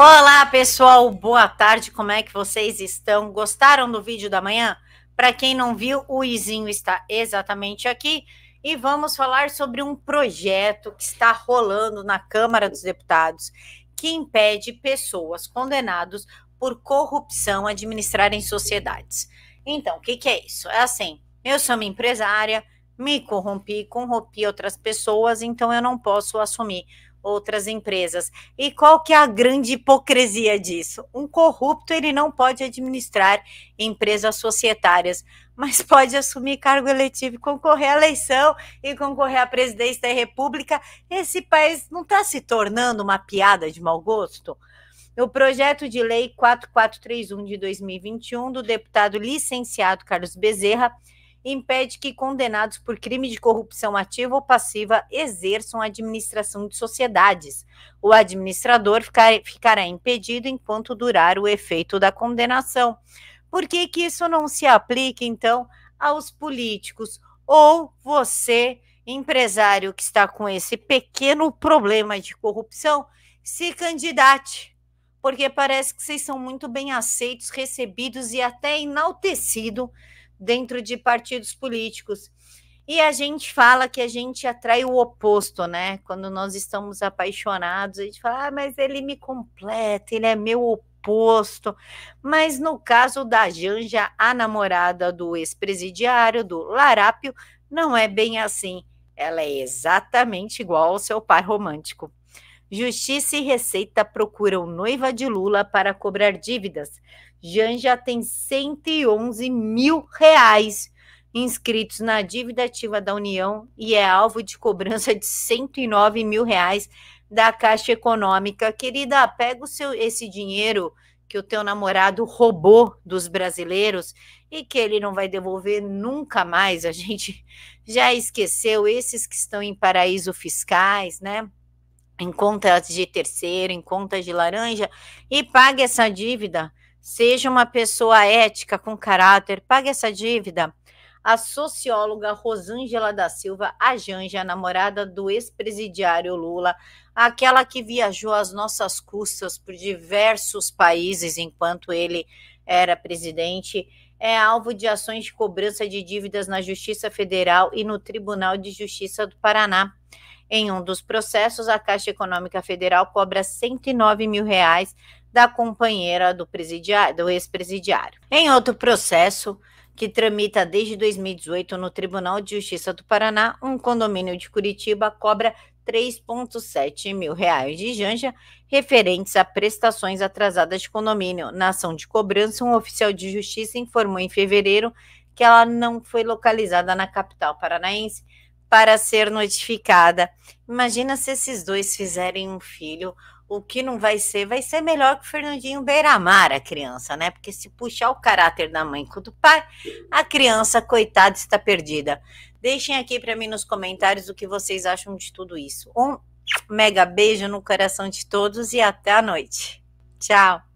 Olá, pessoal, boa tarde. Como é que vocês estão? Gostaram do vídeo da manhã? Para quem não viu, o Izinho está exatamente aqui e vamos falar sobre um projeto que está rolando na Câmara dos Deputados que impede pessoas condenadas por corrupção administrarem sociedades. Então, o que, que é isso? É assim: eu sou uma empresária, me corrompi, corrompi outras pessoas, então eu não posso assumir outras empresas. E qual que é a grande hipocrisia disso? Um corrupto ele não pode administrar empresas societárias, mas pode assumir cargo eletivo, concorrer à eleição e concorrer à presidência da República. Esse país não está se tornando uma piada de mau gosto? o projeto de lei 4431 de 2021 do deputado licenciado Carlos Bezerra impede que condenados por crime de corrupção ativa ou passiva exerçam a administração de sociedades. O administrador ficar, ficará impedido enquanto durar o efeito da condenação. Por que, que isso não se aplica, então, aos políticos? Ou você, empresário que está com esse pequeno problema de corrupção, se candidate porque parece que vocês são muito bem aceitos, recebidos e até enaltecidos dentro de partidos políticos. E a gente fala que a gente atrai o oposto, né? Quando nós estamos apaixonados, a gente fala, ah, mas ele me completa, ele é meu oposto. Mas no caso da Janja, a namorada do ex-presidiário, do Larápio, não é bem assim. Ela é exatamente igual ao seu pai romântico. Justiça e Receita procuram noiva de Lula para cobrar dívidas. Janja tem 111 mil reais inscritos na dívida ativa da União e é alvo de cobrança de 109 mil reais da Caixa Econômica. Querida, pega o seu, esse dinheiro que o teu namorado roubou dos brasileiros e que ele não vai devolver nunca mais. A gente já esqueceu esses que estão em paraíso fiscais, né? em contas de terceiro, em contas de laranja, e pague essa dívida. Seja uma pessoa ética, com caráter, pague essa dívida. A socióloga Rosângela da Silva, a Janja, namorada do ex-presidiário Lula, aquela que viajou às nossas custas por diversos países enquanto ele era presidente, é alvo de ações de cobrança de dívidas na Justiça Federal e no Tribunal de Justiça do Paraná. Em um dos processos, a Caixa Econômica Federal cobra 109 mil reais da companheira do, do ex-presidiário. Em outro processo, que tramita desde 2018 no Tribunal de Justiça do Paraná, um condomínio de Curitiba cobra 3,7 mil reais de janja referentes a prestações atrasadas de condomínio. Na ação de cobrança, um oficial de justiça informou em fevereiro que ela não foi localizada na capital paranaense, para ser notificada. Imagina se esses dois fizerem um filho, o que não vai ser, vai ser melhor que o Fernandinho Beiramar, a criança, né? Porque se puxar o caráter da mãe com o do pai, a criança, coitada, está perdida. Deixem aqui para mim nos comentários o que vocês acham de tudo isso. Um mega beijo no coração de todos e até a noite. Tchau!